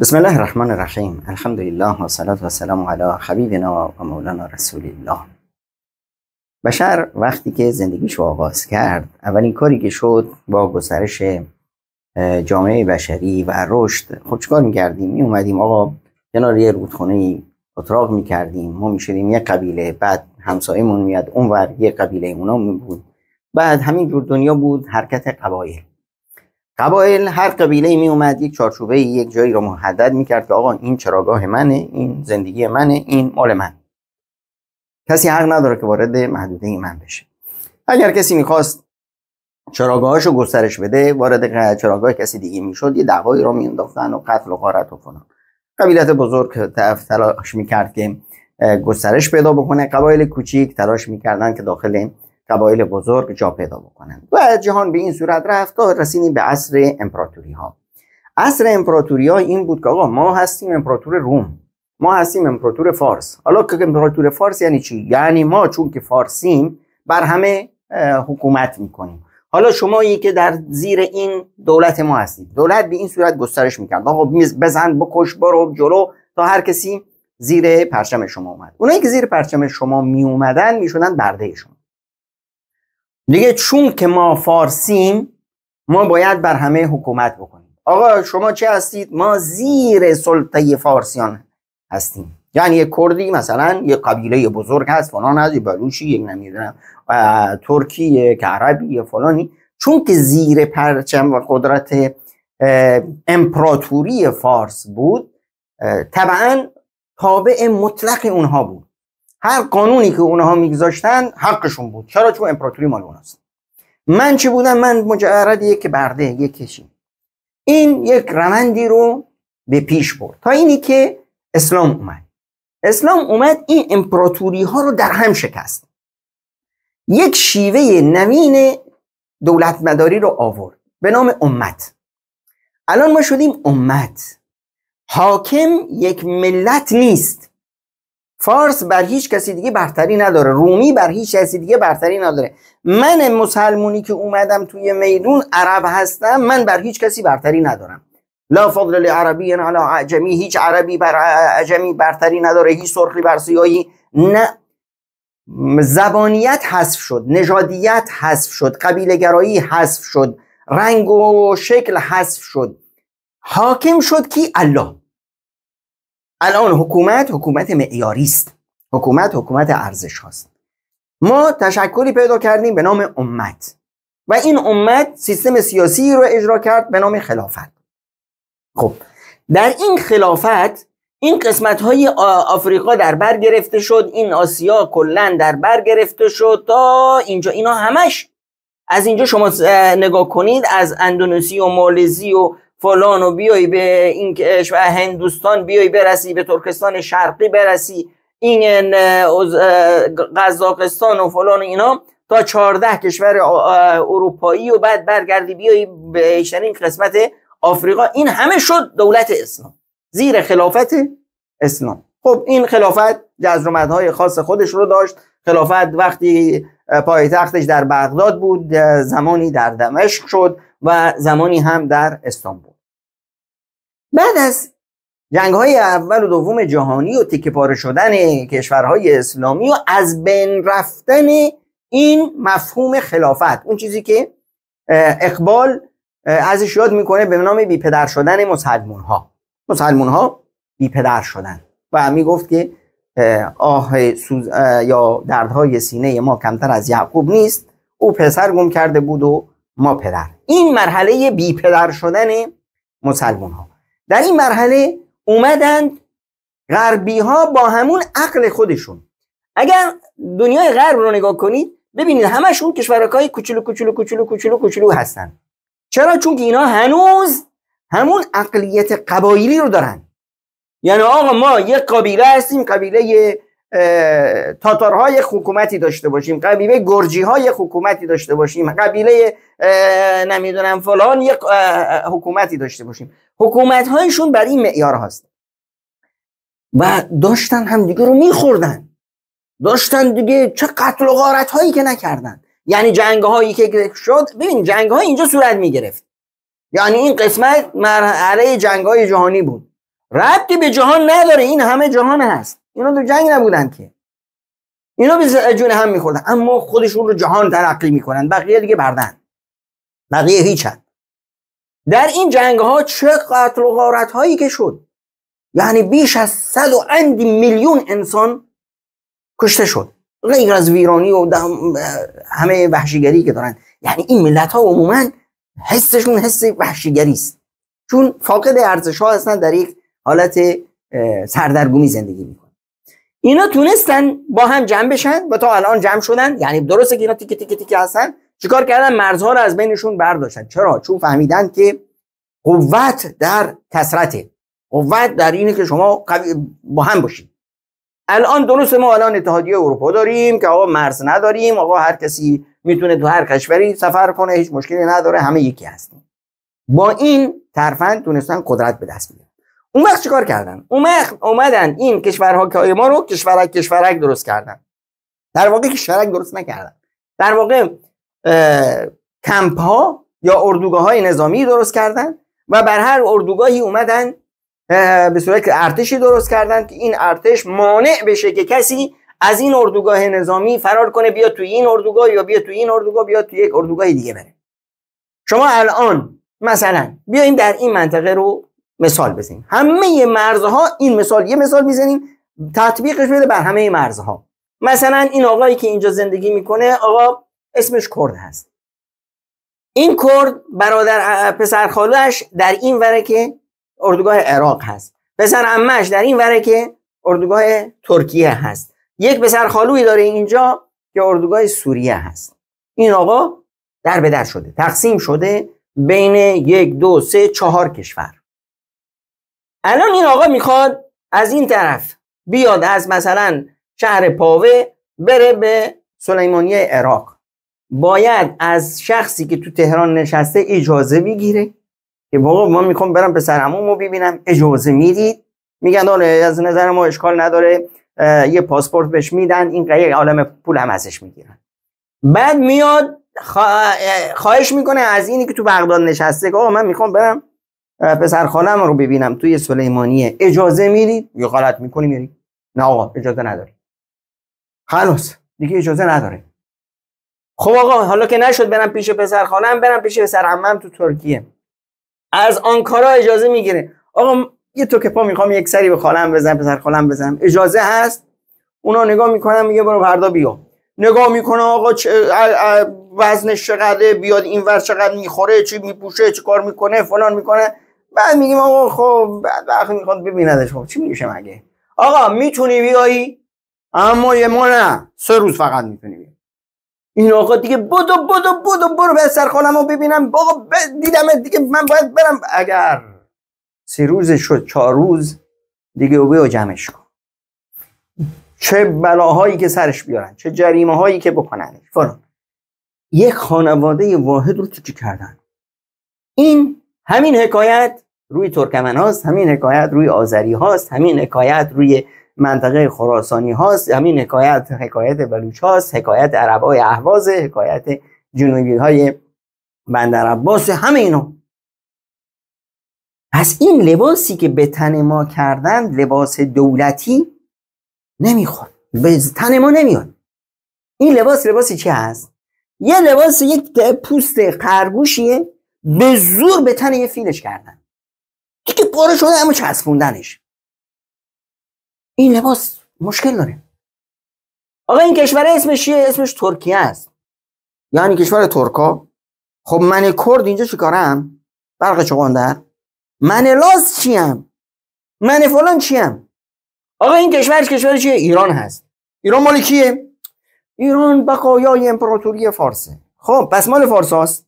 بسم الله الرحمن الرحیم الحمد لله و صلات و سلام علی حبیبنا و مولانا رسول الله بشر وقتی که زندگیش آغاز کرد اولین کاری که شد با گسترش جامعه بشری و رشد خب چکار میکردیم اومدیم آقا کنار یه رودخونه اتراق میکردیم ما میشدیم یه قبیله بعد همسایمون میاد اونور یه قبیله اونا بود بعد جور دنیا بود حرکت قبایل قبایل هر قبیله می اومد یک چارچوبه یک جایی رو محدد کرد که آقا این چراگاه منه این زندگی منه این مال من کسی حق نداره که وارد محدوده من بشه اگر کسی میخواست چراگاهاشو گسترش بده وارد چراگاه کسی دیگه میشد یه دعوایی رو میانداختن و قتل و غارت و فلان قبیلت بزرگ تلاش میکرد که گسترش پیدا بکنه قبایل کوچیک تلاش میکردن که داخل قبایل بزرگ جا پیدا بکنند و جهان به این صورت رفت تا رسیدیم به عصر امپراتوری ها عصر امپراتوری ها این بود که آقا ما هستیم امپراتور روم ما هستیم امپراتور فارس حالا که امپراتور فارس یعنی چی یعنی ما چون که فارسیم بر همه حکومت میکنیم حالا شمایی که در زیر این دولت ما هستید دولت به این صورت گسترش میکرد آقا بزن بکش برو جلو تا هر کسی زیر پرچم شما اومد اونایی که زیر پرچم شما می اومدن میشدن برده شما دیگه چون که ما فارسیم ما باید بر همه حکومت بکنیم آقا شما چه هستید ما زیر سلطه فارسیان هستیم یعنی یک کردی مثلا یه قبیله بزرگ هست فلان هست یه بلوشی یک نمیدونم ترکی یک عربی فلانی چون که زیر پرچم و قدرت امپراتوری فارس بود طبعا تابع مطلق اونها بود هر قانونی که اونها میگذاشتن حقشون بود چرا چون امپراتوری مال اوناست من چه بودم من مجرد یک برده یک کشی این یک روندی رو به پیش برد تا اینی که اسلام اومد اسلام اومد این امپراتوری ها رو در هم شکست یک شیوه نوین دولت مداری رو آورد به نام امت الان ما شدیم امت حاکم یک ملت نیست فارس بر هیچ کسی دیگه برتری نداره رومی بر هیچ کسی دیگه برتری نداره من مسلمونی که اومدم توی میدون عرب هستم من بر هیچ کسی برتری ندارم لا فضل لعربی علی عجمی هیچ عربی بر عجمی برتری نداره هیچ سرخی بر سیاهی نه زبانیت حذف شد نژادیت حذف شد قبیله گرایی حذف شد رنگ و شکل حذف شد حاکم شد کی الله الان حکومت حکومت معیاری است حکومت حکومت ارزش هاست ما تشکلی پیدا کردیم به نام امت و این امت سیستم سیاسی رو اجرا کرد به نام خلافت خب در این خلافت این قسمت های آفریقا در بر گرفته شد این آسیا کلا در بر گرفته شد تا اینجا اینا همش از اینجا شما نگاه کنید از اندونزی و مالزی و فلان و بیای به این کشور هندوستان بیای برسی به ترکستان شرقی برسی این قزاقستان و فلان اینا تا 14 کشور اروپایی و بعد برگردی بیای به این قسمت آفریقا این همه شد دولت اسلام زیر خلافت اسلام خب این خلافت های خاص خودش رو داشت خلافت وقتی پایتختش در بغداد بود زمانی در دمشق شد و زمانی هم در استانبول بعد از جنگ های اول و دوم جهانی و تکه پاره شدن کشورهای اسلامی و از بین رفتن این مفهوم خلافت اون چیزی که اقبال ازش یاد میکنه به نام بی شدن مسلمون ها مسلمون ها بی پدر شدن و میگفت که آه سوز یا دردهای سینه ما کمتر از یعقوب نیست او پسر گم کرده بود و ما پدر این مرحله بی پدر شدن مسلمون ها در این مرحله اومدند غربی ها با همون عقل خودشون اگر دنیای غرب رو نگاه کنید ببینید همشون کشورک های کوچولو کوچولو کوچولو کوچولو کوچولو هستن چرا چون که اینا هنوز همون عقلیت قبایلی رو دارن یعنی آقا ما یک قبیله هستیم قبیله تاتارهای حکومتی داشته باشیم قبیله گرجی های حکومتی داشته باشیم قبیله نمیدونم فلان یک حکومتی داشته باشیم حکومت هایشون بر این معیار هست و داشتن همدیگه رو میخوردن داشتن دیگه چه قتل و غارت هایی که نکردن یعنی جنگ هایی که شد ببین جنگ های اینجا صورت میگرفت یعنی این قسمت مرحله جنگ های جهانی بود ربطی به جهان نداره این همه جهان هست اینا دو جنگ نبودن که اینا به جون هم میخوردن اما خودشون رو جهان ترقی میکنن بقیه دیگه بردن بقیه هیچن در این جنگ ها چه قتل و غارت هایی که شد یعنی بیش از صد و اندی میلیون انسان کشته شد غیر از ویرانی و همه وحشیگری که دارن یعنی این ملت ها عموما حسشون حس وحشیگری است چون فاقد ارزش ها هستن در یک حالت سردرگمی زندگی میکنن اینا تونستن با هم جمع بشن و تا الان جمع شدن یعنی درسته که اینا تیکه تیکه تیکه هستن چیکار کردن مرزها رو از بینشون برداشتن چرا چون فهمیدن که قوت در کسرته قوت در اینه که شما با هم باشید الان درست ما الان اتحادیه اروپا داریم که آقا مرز نداریم آقا هر کسی میتونه تو هر کشوری سفر کنه هیچ مشکلی نداره همه یکی هستیم با این ترفند تونستن قدرت به دست بیارن اون وقت چیکار کردن اون اومدن این کشورها که ما رو کشورک کشورک درست کردن در واقع کشورک درست نکردن در واقع کمپ ها یا اردوگاه های نظامی درست کردن و بر هر اردوگاهی اومدن به صورت ارتشی درست کردن که این ارتش مانع بشه که کسی از این اردوگاه نظامی فرار کنه بیا توی این اردوگاه یا بیا توی این اردوگاه بیا توی یک اردوگاه دیگه بره شما الان مثلا بیاین در این منطقه رو مثال بزنیم همه مرزها این مثال یه مثال میزنیم تطبیقش بده بر همه مرزها مثلا این آقایی که اینجا زندگی میکنه آقا اسمش کرد هست این کرد برادر پسر خالوش در این وره که اردوگاه عراق هست پسر عمش در این وره که اردوگاه ترکیه هست یک پسر خالوی داره اینجا که اردوگاه سوریه هست این آقا در بدر شده تقسیم شده بین یک دو سه چهار کشور الان این آقا میخواد از این طرف بیاد از مثلا شهر پاوه بره به سلیمانیه عراق باید از شخصی که تو تهران نشسته اجازه بگیره که بابا ما میخوام برم به سرمون رو ببینم اجازه میدید میگن آره از نظر ما اشکال نداره یه پاسپورت بهش میدن این قیه عالم پول هم ازش میگیرن بعد میاد خواهش میکنه از اینی که تو بغداد نشسته که آقا من میخوام برم پسر خانم رو ببینم توی سلیمانیه اجازه میدید یا غلط میکنی میری نه آقا اجازه نداری خلاص دیگه اجازه نداره خب آقا حالا که نشد برم پیش پسر خالم برم پیش پسر عمم تو ترکیه از آنکارا اجازه میگیره آقا یه که پا میخوام یک سری به خالم بزنم پسر خالم بزنم اجازه هست اونا نگاه میکنم میگه برو فردا بیا نگاه میکنه آقا چه وزنش چقدره بیاد این ور چقدر میخوره چی میپوشه چی کار میکنه فلان میکنه بعد میگیم آقا خب بعد وقت میخواد ببیندش خب چی میشه مگه آقا میتونی بیایی اما یه ما نه سه روز فقط میتونی این آقا دیگه بدو بود بدو برو به سرخانم رو ببینم آقا دیدم دیگه من باید برم اگر سه روز شد چهار روز دیگه او و جمعش کن چه بلاهایی که سرش بیارن چه جریمه هایی که بکنن یک خانواده واحد رو تو کردن این همین حکایت روی ترکمن هاست همین حکایت روی آذری هاست همین حکایت روی منطقه خراسانی هاست همین حکایت حکایت بلوچ هاست حکایت عربای های احواز حکایت جنوبی های بندر عباس همه اینا پس این لباسی که به تن ما کردن لباس دولتی نمیخواد به تن ما نمیاد این لباس لباسی چی هست یه لباس یک پوست قربوشیه به زور به تن یه فیلش کردن دیگه پاره شده اما چسبوندنش این لباس مشکل داره آقا این کشور اسمش چیه اسمش ترکیه است یعنی کشور ترکا خب من کرد اینجا چیکارم برق چغندر من لاز چیم من فلان چیم آقا این کشور کشور چیه ایران هست ایران مال کیه ایران بقایای امپراتوری فارسه خب پس مال فارس هست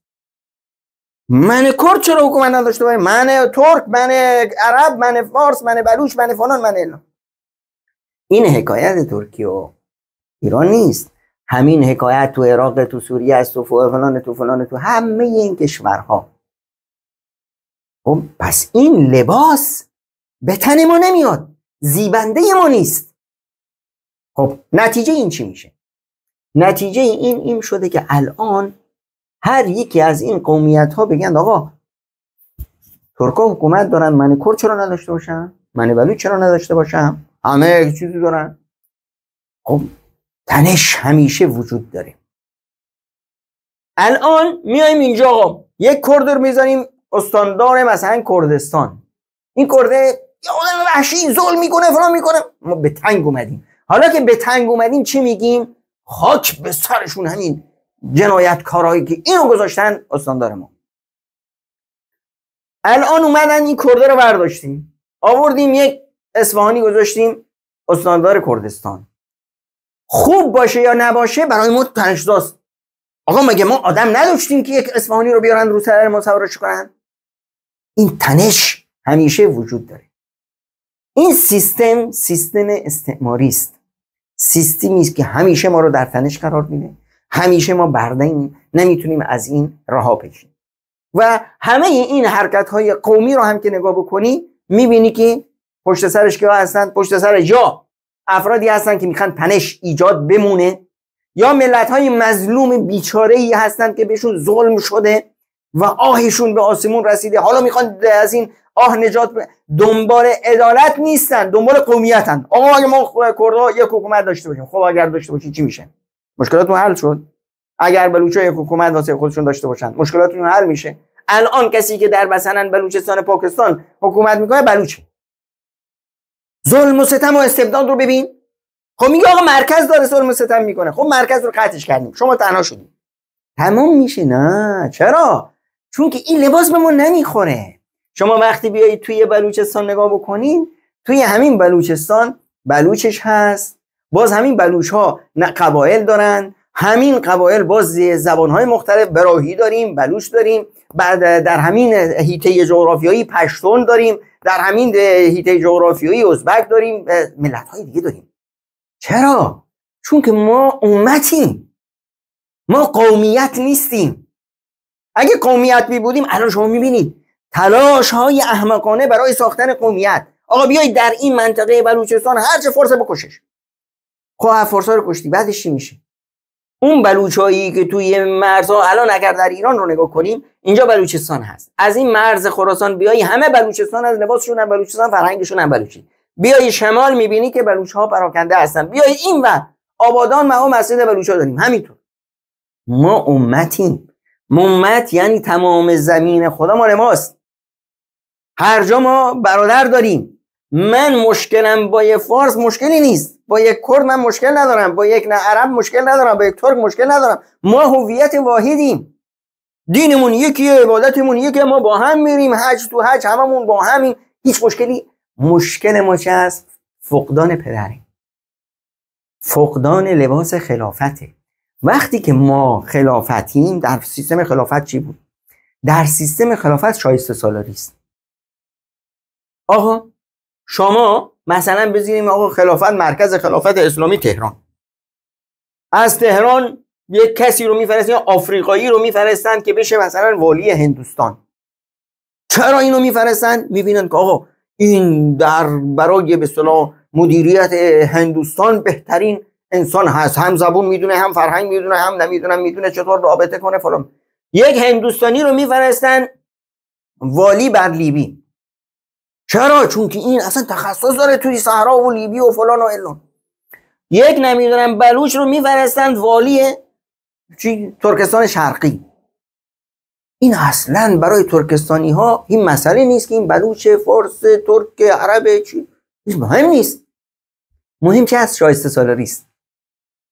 من کرد چرا حکومت نداشته باید من ترک من عرب من فارس من بلوش من فلان من الان این حکایت ترکیه و ایران نیست همین حکایت تو عراق تو سوریه است و فلان تو فلان تو همه این کشورها خب پس این لباس به تن ما نمیاد زیبنده ما نیست خب نتیجه این چی میشه نتیجه این این شده که الان هر یکی از این قومیت ها بگن آقا ترکا حکومت دارن من کرد چرا نداشته باشم من بلوچ چرا نداشته باشم همه یک چیزی دارن خب تنش همیشه وجود داره الان میایم اینجا آقا یک رو میزنیم استاندار مثلا کردستان این کرده یه آدم وحشی ظلم میکنه فلان میکنه ما به تنگ اومدیم حالا که به تنگ اومدیم چی میگیم خاک به سرشون همین جنایتکارهایی که اینو گذاشتن استاندار ما الان اومدن این کرده رو برداشتیم آوردیم یک اصفهانی گذاشتیم استاندار کردستان خوب باشه یا نباشه برای ما تنشداست آقا مگه ما آدم نداشتیم که یک اصفهانی رو بیارن رو سر ما سوارش کنن این تنش همیشه وجود داره این سیستم سیستم استعماری است سیستمی است که همیشه ما رو در تنش قرار میده همیشه ما بردنیم نمیتونیم از این رها بشیم و همه این حرکت های قومی رو هم که نگاه بکنی میبینی که پشت سرش که هستن پشت سر یا افرادی هستن که میخوان تنش ایجاد بمونه یا ملت های مظلوم بیچاره ای هستند که بهشون ظلم شده و آهشون به آسمون رسیده حالا میخوان از این آه نجات دنبال عدالت نیستن دنبال قومیتن آقا اگه ما کردها یک حکومت داشته باشیم خب اگر داشته باشیم چی میشه مشکلاتون حل شد اگر بلوچ یک حکومت واسه خودشون داشته باشن مشکلاتون حل میشه الان کسی که در مثلا بلوچستان پاکستان حکومت میکنه بلوچه ظلم و ستم و استبداد رو ببین خب میگه آقا مرکز داره ظلم و ستم میکنه خب مرکز رو قطعش کردیم شما تنها شدیم تمام میشه نه چرا چون که این لباس به ما نمیخوره شما وقتی بیایید توی بلوچستان نگاه بکنین توی همین بلوچستان بلوچش هست باز همین بلوچ ها قبایل دارن همین قبایل باز زبان های مختلف براهی داریم بلوچ داریم بعد در همین هیته جغرافیایی پشتون داریم در همین هیته جغرافیایی ازبک داریم ملت های دیگه داریم چرا؟ چون که ما امتیم ما قومیت نیستیم اگه قومیت می بودیم الان شما میبینید تلاش های احمقانه برای ساختن قومیت آقا بیایید در این منطقه بلوچستان هر چه فرصه بکشش خواه خب هر فرصه رو کشتی بعدش چی میشه اون بلوچایی که توی مرزها الان اگر در ایران رو نگاه کنیم اینجا بلوچستان هست از این مرز خراسان بیای همه بلوچستان از لباسشون هم بلوچستان فرهنگشون هم بلوچی بیای شمال میبینی که بلوچ ها پراکنده هستن بیای این و آبادان ما مسجد بلوچ ها داریم همینطور ما امتیم ممت یعنی تمام زمین خدا مال ماست هر جا ما برادر داریم من مشکلم با یه فارس مشکلی نیست با یک کرد من مشکل ندارم با یک نه عرب مشکل ندارم با یک ترک مشکل ندارم ما هویت واحدیم دینمون یکیه عبادتمون یکیه ما با هم میریم حج تو حج هممون با همین هیچ مشکلی مشکل ما چه است فقدان پدره فقدان لباس خلافته وقتی که ما خلافتیم در سیستم خلافت چی بود در سیستم خلافت شایسته است. آقا شما مثلا بزنیم آقا خلافت مرکز خلافت اسلامی تهران از تهران یک کسی رو میفرستن یا آفریقایی رو میفرستن که بشه مثلا والی هندوستان چرا اینو میفرستن میبینن که آقا این در برای به مدیریت هندوستان بهترین انسان هست هم زبون میدونه هم فرهنگ میدونه هم نمیدونم میدونه چطور رابطه کنه فلان یک هندوستانی رو میفرستن والی بر لیبی چرا چون که این اصلا تخصص داره توی صحرا و لیبی و فلان و الان یک نمیدونم بلوچ رو میفرستند والی چی ترکستان شرقی این اصلا برای ترکستانی ها این مسئله نیست که این بلوچ فارس ترک عرب چی مهم نیست مهم که از شایسته سالاری است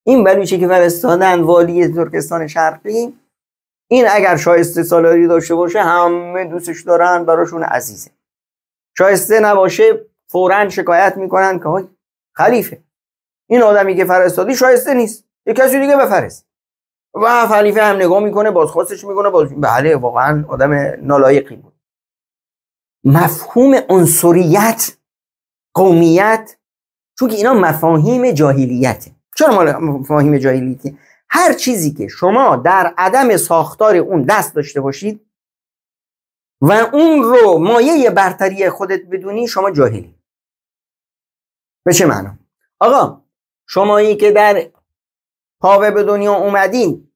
این بلوچی که فرستادن والی ترکستان شرقی این اگر شایسته سالاری داشته باشه همه دوستش دارن براشون عزیزه شایسته نباشه فورا شکایت میکنن که خلیفه این آدمی که فرستادی شایسته نیست یه کسی دیگه بفرست و خلیفه هم نگاه میکنه بازخواستش میکنه باز بله واقعا آدم نالایقی بود مفهوم عنصریت قومیت چون اینا مفاهیم جاهلیته چرا مفاهیم جاهلیته هر چیزی که شما در عدم ساختار اون دست داشته باشید و اون رو مایه برتری خودت بدونی شما جاهلی به چه معنا آقا شمایی که در پاوه به دنیا اومدین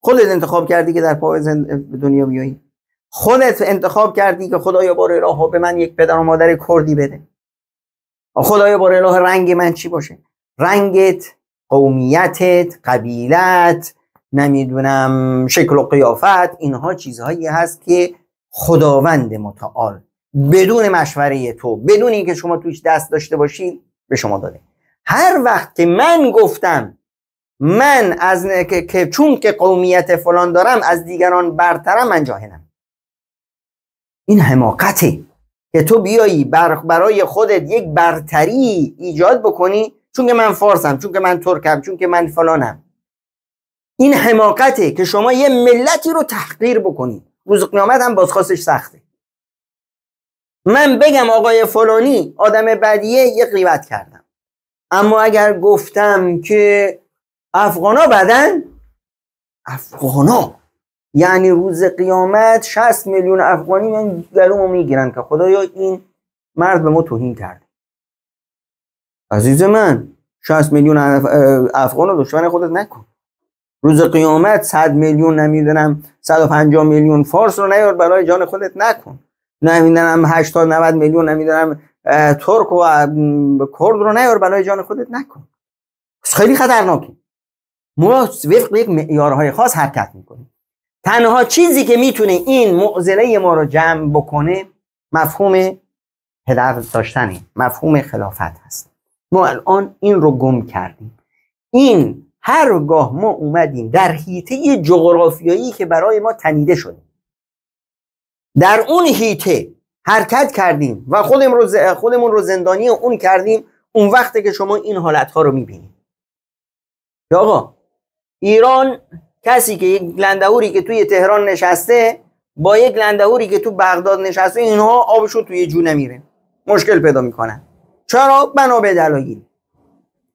خودت انتخاب کردی که در پاوه به دنیا بیایی خودت انتخاب کردی که خدایا بار راهو به من یک پدر و مادر کردی بده خدایا بار راه رنگ من چی باشه رنگت قومیتت قبیلت نمیدونم شکل و قیافت اینها چیزهایی هست که خداوند متعال بدون مشوره تو بدون اینکه شما توش دست داشته باشید به شما داده هر وقت که من گفتم من از که... چون که قومیت فلان دارم از دیگران برترم من جاهلم این حماقته که تو بیایی برای خودت یک برتری ایجاد بکنی چون که من فارسم چون که من ترکم چون که من فلانم این حماقته که شما یه ملتی رو تحقیر بکنی روز قیامت هم بازخواستش سخته من بگم آقای فلانی آدم بدیه یه قیبت کردم اما اگر گفتم که افغانا بدن افغانا یعنی روز قیامت 60 میلیون افغانی من گلومو میگیرن که خدایا این مرد به ما توهین کرد عزیز من 60 میلیون افغان رو دشمن خودت نکن روز قیامت صد میلیون نمیدونم 150 میلیون فارس رو نیار برای جان خودت نکن نمیدونم هشتا 90 میلیون نمیدونم ترک و کرد رو نیار برای جان خودت نکن خیلی خطرناکی ما وفق یک معیارهای خاص حرکت میکنیم تنها چیزی که میتونه این معضله ما رو جمع بکنه مفهوم پدر داشتنه مفهوم خلافت هست ما الان این رو گم کردیم این هرگاه ما اومدیم در هیته جغرافیایی که برای ما تنیده شده در اون هیته حرکت کردیم و خودمون رو زندانی اون کردیم اون وقته که شما این حالتها رو میبینید آقا ایران کسی که یک لندهوری که توی تهران نشسته با یک لندهوری که تو بغداد نشسته اینها آبشون توی جو نمیره مشکل پیدا میکنن چرا بنا به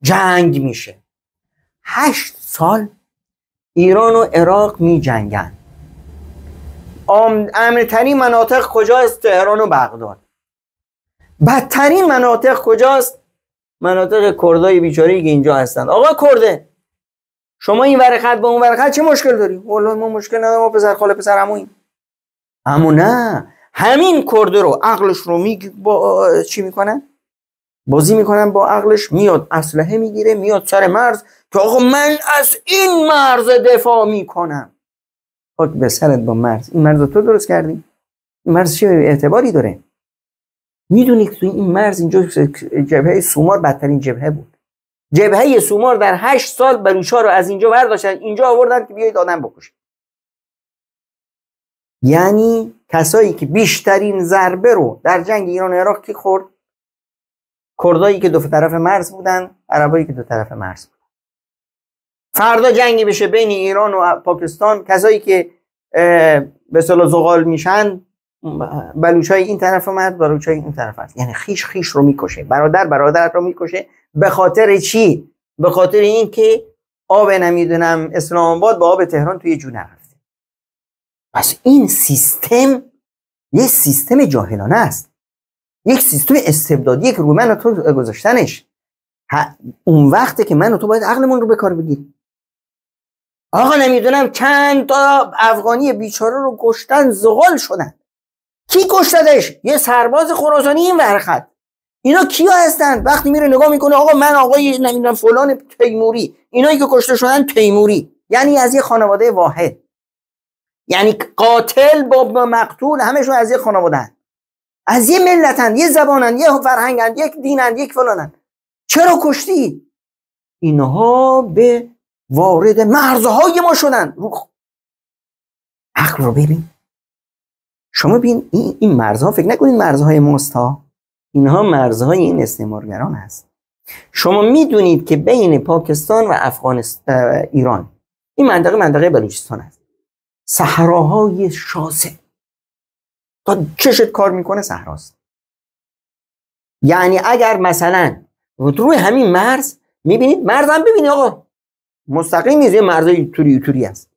جنگ میشه هشت سال ایران و عراق می جنگن تنی مناطق کجاست تهران و بغداد بدترین مناطق کجاست مناطق کردای بیچاری که اینجا هستند آقا کرده شما این ورقت با اون ورقت چه مشکل داری والله ما مشکل نداریم ما پسر خاله پسر عموییم اما نه همین کرده رو عقلش رو می با... چی میکنن بازی میکنن با عقلش میاد اسلحه میگیره میاد سر مرز که آقا من از این مرز دفاع میکنم خاک به سرت با مرز این مرز تو درست کردی این مرز چه اعتباری داره میدونی که این مرز اینجا جبهه سومار بدترین جبهه بود جبهه سومار در هشت سال بروشا رو از اینجا برداشتن اینجا آوردن که بیایید آدم بکشه یعنی کسایی که بیشترین ضربه رو در جنگ ایران عراق کی خورد کردایی که دو طرف مرز بودن عربایی که دو طرف مرز بودن فردا جنگی بشه بین ایران و پاکستان کسایی که به صلاح زغال میشن بلوچای این طرف اومد بلوچای این طرف هست یعنی خیش خیش رو میکشه برادر برادر رو میکشه به خاطر چی به خاطر اینکه آب نمیدونم اسلام آباد با آب تهران توی جو نرفته پس این سیستم یه سیستم جاهلانه است یک سیستم استبدادی که رومن من و تو گذاشتنش اون وقته که من و تو باید عقلمون رو به کار بگیر آقا نمیدونم چند تا افغانی بیچاره رو گشتن زغال شدن کی گشتدش؟ یه سرباز خراسانی این ورخد اینا کیا هستن وقتی میره نگاه میکنه آقا من آقای نمیدونم فلان تیموری اینایی که کشته شدن تیموری یعنی از یه خانواده واحد یعنی قاتل با مقتول همشون از یه خانواده هن. از یه ملتن یه زبانن یه فرهنگن یک دینن یک فلانن چرا کشتی اینها به وارد مرزهای ما شدن عقل رو ببین شما بین این, این مرزها فکر نکنید مرزهای ماست ها اینها مرزهای این استعمارگران هست شما میدونید که بین پاکستان و افغانستان ایران این منطقه منطقه بلوچستان است صحراهای شاسه تا چشت کار میکنه صحراست یعنی اگر مثلا روی همین مرز میبینید مرزم ببینید آقا مستقیم نیست یه مرزای توری توری است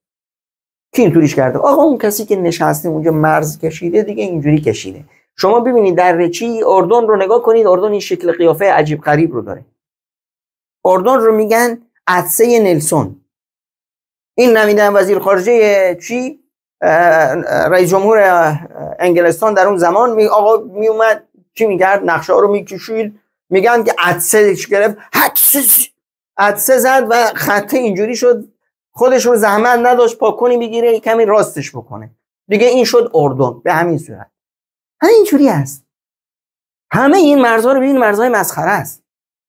کی این توریش کرده آقا اون کسی که نشسته اونجا مرز کشیده دیگه اینجوری کشیده شما ببینید در رچی اردن رو نگاه کنید اردن این شکل قیافه عجیب غریب رو داره اردن رو میگن عدسه نلسون این نمیدن وزیر خارجه چی رئیس جمهور انگلستان در اون زمان می آقا می اومد چی میگرد نقشه ها رو میکشید میگن که عدسه گرفت عدسه زد و خطه اینجوری شد خودش رو زحمت نداشت پاکنی بگیره کمی راستش بکنه دیگه این شد اردن به همین صورت اینجوری است همه این مرزها رو ببین مرزهای مسخره است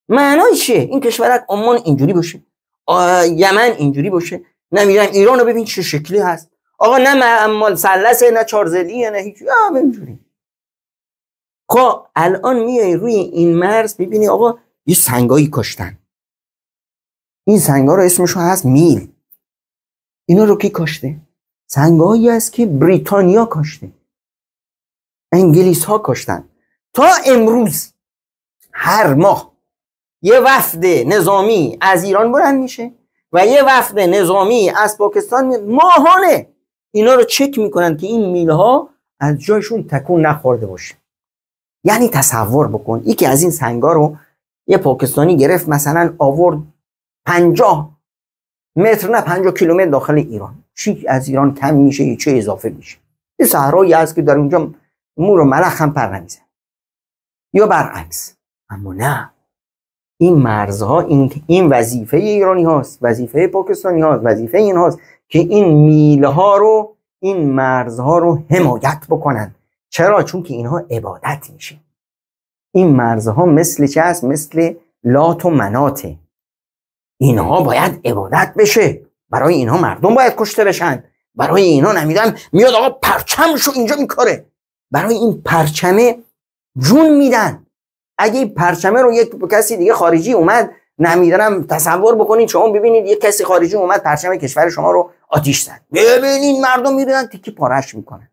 معنای چیه این کشورک عمان اینجوری باشه یمن اینجوری باشه نمیدونم ایران رو ببین چه شکلی هست آقا نه معمال سلسه نه چارزلیه نه هیچ خب الان میای روی این مرز ببینی آقا یه سنگایی کاشتن این سنگا رو اسمشون هست میل اینا رو کی کاشته سنگایی است که بریتانیا کاشته انگلیس ها کاشتن تا امروز هر ماه یه وفد نظامی از ایران برند میشه و یه وفد نظامی از پاکستان ماهانه اینا رو چک میکنن که این میله ها از جایشون تکون نخورده باشه یعنی تصور بکن یکی از این سنگا رو یه پاکستانی گرفت مثلا آورد 50 متر نه 50 کیلومتر داخل ایران چی از ایران کم میشه یه چه اضافه میشه یه صحرایی هست که در اونجا مور و ملخ هم پر نمیزن یا برعکس اما نه این مرزها این این وظیفه ایرانی هاست وظیفه پاکستانی هاست وظیفه این هاست که این میله ها رو این مرزها رو حمایت بکنن چرا چون که اینها عبادت میشه این مرزها مثل چه هست مثل لات و مناته اینها باید عبادت بشه برای اینها مردم باید کشته بشن برای اینها نمیدن میاد آقا پرچمشو اینجا میکاره برای این پرچمه جون میدن اگه این پرچمه رو یک کسی دیگه خارجی اومد نمیدنم تصور بکنید شما ببینید یک کسی خارجی اومد پرچم کشور شما رو آتیش زد این مردم میدونن تیکی پارش میکنن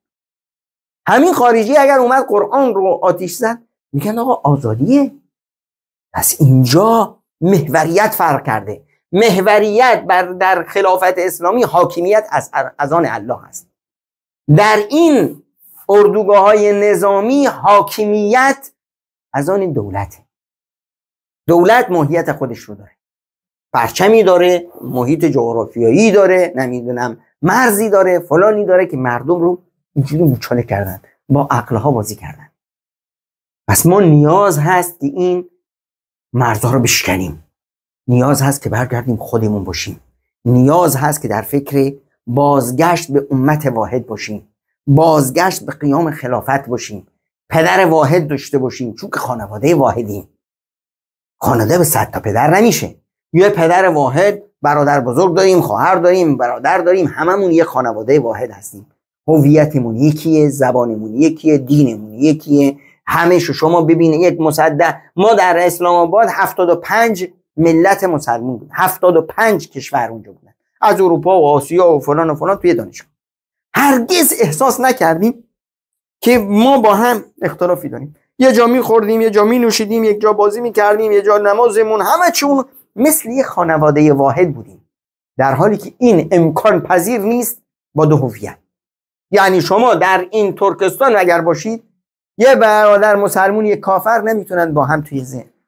همین خارجی اگر اومد قرآن رو آتیش زد میگن آقا آزادیه پس اینجا محوریت فرق کرده محوریت بر در خلافت اسلامی حاکمیت از, از آن الله است در این اردوگاه های نظامی حاکمیت از آن دولته دولت ماهیت خودش رو داره پرچمی داره محیط جغرافیایی داره نمیدونم مرزی داره فلانی داره که مردم رو اینجوری موچاله کردن با عقلها بازی کردن پس ما نیاز هست که این مرزها رو بشکنیم نیاز هست که برگردیم خودمون باشیم نیاز هست که در فکر بازگشت به امت واحد باشیم بازگشت به قیام خلافت باشیم پدر واحد داشته باشیم چون که خانواده واحدیم خانواده به صد تا پدر نمیشه یه پدر واحد برادر بزرگ داریم خواهر داریم برادر داریم هممون یه خانواده واحد هستیم هویتمون یکیه زبانمون یکیه دینمون یکیه همه شما ببینید یک مصدق ما در اسلام آباد 75 ملت مسلمون بود 75 کشور اونجا بودن از اروپا و آسیا و فلان و فلان توی دانشگاه هرگز احساس نکردیم که ما با هم اختلافی داریم یه جا می یه جا می نوشیدیم یک جا بازی می‌کردیم، یه جا نمازمون همه چون مثل یک خانواده واحد بودیم در حالی که این امکان پذیر نیست با دو هویت یعنی شما در این ترکستان اگر باشید یه برادر مسلمون یک کافر نمیتونن با هم توی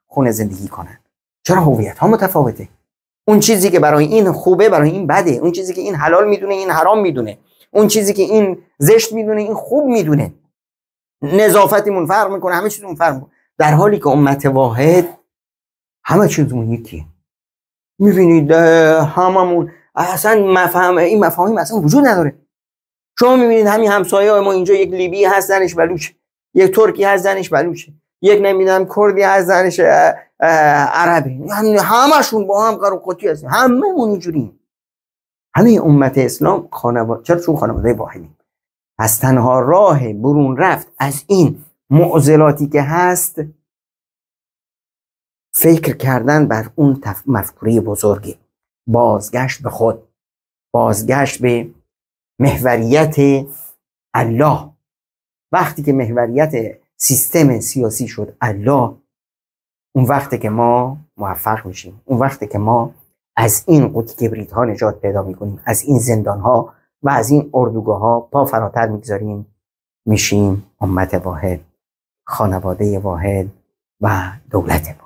خونه زندگی کنند چرا هویت ها متفاوته اون چیزی که برای این خوبه برای این بده اون چیزی که این حلال میدونه این حرام میدونه اون چیزی که این زشت میدونه این خوب میدونه نظافتمون فرق میکنه همه چیزمون فرق در حالی که امت واحد همه چیزمون یکیه میبینید هممون اصلا مفهم این مفاهیم اصلا وجود نداره شما میبینید همین همسایه ما اینجا یک لیبی هست زنش بلوچ یک ترکی هست زنش بلوچه یک نمیدونم کردی هست زنش عربی هم یعنی همشون با هم قرار هستن همه مون اینجوری همه امت اسلام خانواده چرا چون خانواده واحدی از تنها راه برون رفت از این معضلاتی که هست فکر کردن بر اون تف... مفکوره بزرگی بازگشت به خود بازگشت به محوریت الله وقتی که محوریت سیستم سیاسی شد الله اون وقتی که ما موفق میشیم اون وقتی که ما از این قوطی کبریت ها نجات پیدا میکنیم از این زندان ها و از این اردوگاه ها پا فراتر میگذاریم میشیم امت واحد خانواده واحد و دولت واحد